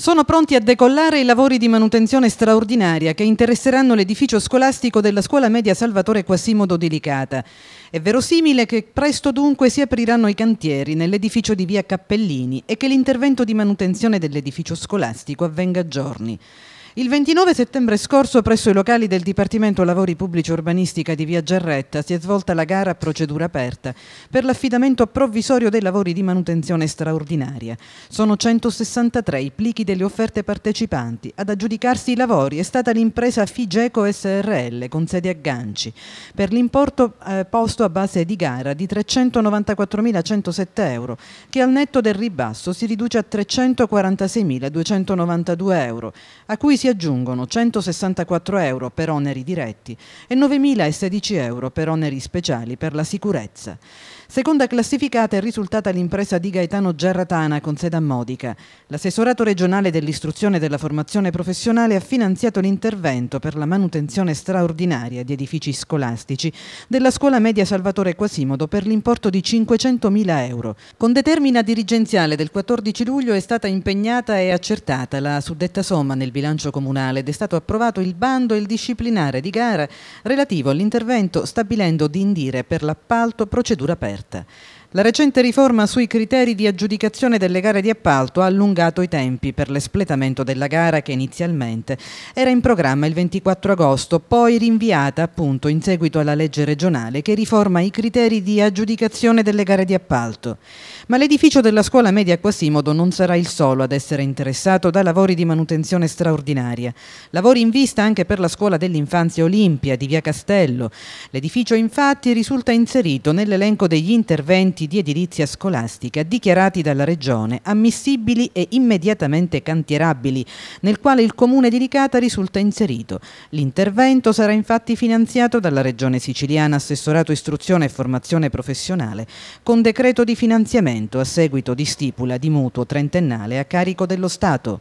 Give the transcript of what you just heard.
Sono pronti a decollare i lavori di manutenzione straordinaria che interesseranno l'edificio scolastico della scuola media Salvatore Quasimodo di Licata. È verosimile che presto dunque si apriranno i cantieri nell'edificio di via Cappellini e che l'intervento di manutenzione dell'edificio scolastico avvenga a giorni. Il 29 settembre scorso presso i locali del Dipartimento Lavori Pubblici Urbanistica di Via Gerretta si è svolta la gara a procedura aperta per l'affidamento provvisorio dei lavori di manutenzione straordinaria. Sono 163 i plichi delle offerte partecipanti. Ad aggiudicarsi i lavori è stata l'impresa Figeco SRL con sede a Ganci per l'importo eh, posto a base di gara di 394.107 euro che al netto del ribasso si riduce a 346.292 euro a cui si aggiungono 164 euro per oneri diretti e 9.016 euro per oneri speciali per la sicurezza. Seconda classificata è risultata l'impresa di Gaetano Gerratana con sede a Modica. L'assessorato regionale dell'istruzione e della formazione professionale ha finanziato l'intervento per la manutenzione straordinaria di edifici scolastici della scuola media Salvatore Quasimodo per l'importo di 500.000 euro. Con determina dirigenziale del 14 luglio è stata impegnata e accertata la suddetta somma nel bilancio concorso comunale ed è stato approvato il bando e il disciplinare di gara relativo all'intervento stabilendo di indire per l'appalto procedura aperta. La recente riforma sui criteri di aggiudicazione delle gare di appalto ha allungato i tempi per l'espletamento della gara che inizialmente era in programma il 24 agosto, poi rinviata appunto in seguito alla legge regionale che riforma i criteri di aggiudicazione delle gare di appalto. Ma l'edificio della scuola media Quasimodo non sarà il solo ad essere interessato da lavori di manutenzione straordinaria. Lavori in vista anche per la scuola dell'infanzia Olimpia di Via Castello. L'edificio infatti risulta inserito nell'elenco degli interventi progetti di edilizia scolastica dichiarati dalla Regione ammissibili e immediatamente cantierabili, nel quale il Comune di Ricata risulta inserito. L'intervento sarà infatti finanziato dalla Regione siciliana Assessorato Istruzione e Formazione Professionale con decreto di finanziamento a seguito di stipula di mutuo trentennale a carico dello Stato.